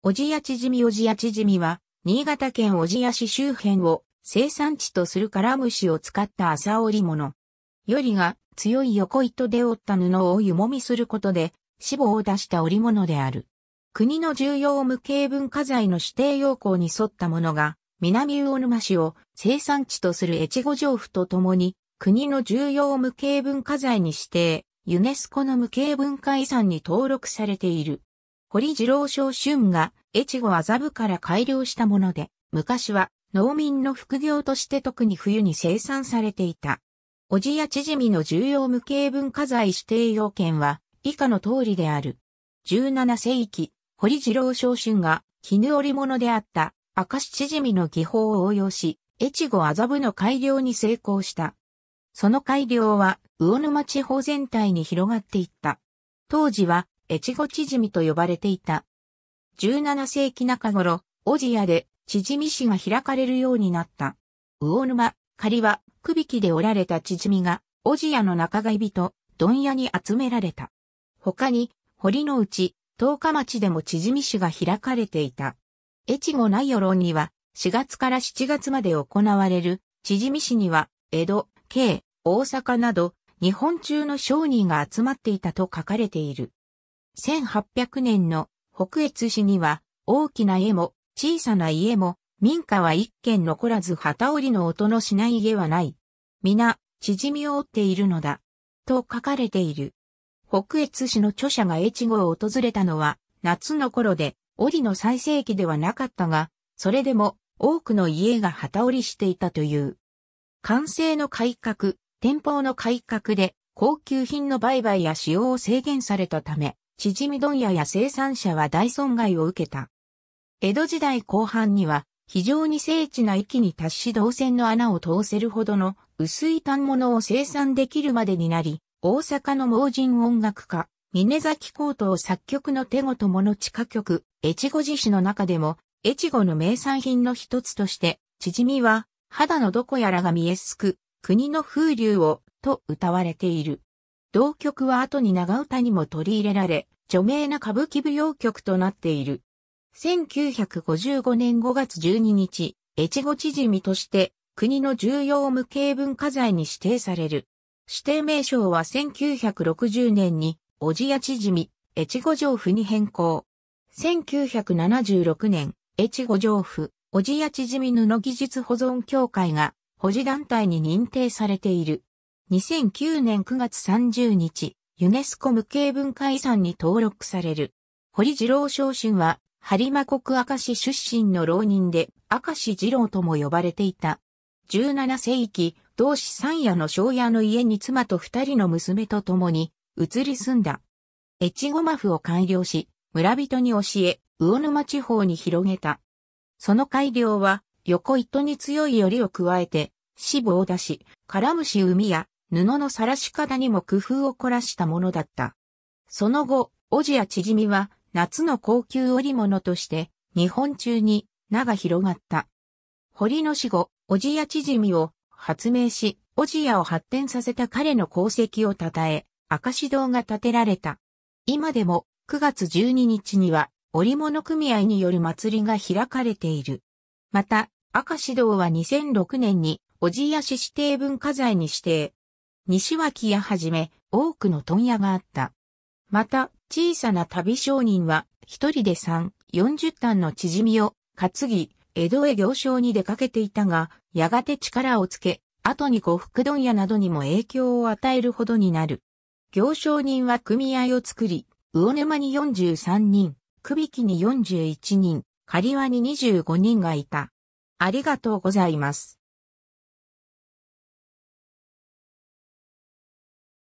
小千谷じみ小千谷じみは、新潟県小千谷市周辺を生産地とするカラムシを使った麻織物。よりが強い横糸で折った布を湯もみすることで、脂肪を出した織物である。国の重要無形文化財の指定要項に沿ったものが、南魚沼市を生産地とする越後城府とともに、国の重要無形文化財に指定、ユネスコの無形文化遺産に登録されている。堀次郎将春が越後麻布から改良したもので、昔は農民の副業として特に冬に生産されていた。おじや縮みの重要無形文化財指定要件は以下の通りである。17世紀、堀次郎将春が絹織物であった赤石縮みの技法を応用し、越後麻布の改良に成功した。その改良は魚沼地方全体に広がっていった。当時は越後縮みと呼ばれていた。17世紀中頃、小千谷で縮み市が開かれるようになった。魚沼、狩は、くびきで折られた縮みが、小千谷の仲と、人、ん屋に集められた。他に、堀の内、十日町でも縮み市が開かれていた。越後内与論には、4月から7月まで行われる、縮み市には、江戸、京、大阪など、日本中の商人が集まっていたと書かれている。1800年の北越市には大きな家も小さな家も民家は一軒残らず旗織りの音のしない家はない。皆、縮みを追っているのだ。と書かれている。北越市の著者が越後を訪れたのは夏の頃で織の最盛期ではなかったが、それでも多くの家が旗織りしていたという。完成の改革、店舗の改革で高級品の売買や使用を制限されたため、縮み問屋や生産者は大損害を受けた。江戸時代後半には、非常に精緻な域に達し銅線の穴を通せるほどの薄い反物を生産できるまでになり、大阪の盲人音楽家、峰崎高等作曲の手ごともの地下曲、越後寺市の中でも、越後の名産品の一つとして、縮みは、肌のどこやらが見えすく、国の風流を、と歌われている。同曲は後に長唄にも取り入れられ、著名な歌舞伎舞踊曲となっている。1955年5月12日、越後知事見として国の重要無形文化財に指定される。指定名称は1960年に、小千谷縮み、越後城府に変更。1976年、越後城府、小千谷縮み布技術保存協会が、保持団体に認定されている。2009年9月30日、ユネスコ無形文化遺産に登録される。堀次郎昇進は、播磨国明市出身の浪人で、明市次郎とも呼ばれていた。17世紀、同志三夜の庄屋の家に妻と二人の娘と共に、移り住んだ。越後マフを改良し、村人に教え、魚沼地方に広げた。その改良は、横糸に強いよりを加えて、死亡だし、カラ海や布の晒し方にも工夫を凝らしたものだった。その後、おじやちじみは夏の高級織物として日本中に名が広がった。堀の死後、おじやちじみを発明し、おじやを発展させた彼の功績を称え、赤石堂が建てられた。今でも9月12日には織物組合による祭りが開かれている。また、赤石堂は2006年に、おじや市指定文化財に指定、西脇屋はじめ、多くの問屋があった。また、小さな旅商人は、一人で三、四十単の縮みを担ぎ、江戸へ行商に出かけていたが、やがて力をつけ、後に呉服問屋などにも影響を与えるほどになる。行商人は組合を作り、魚沼に四十三人、久引に四十一人、狩輪に二十五人がいた。ありがとうございます。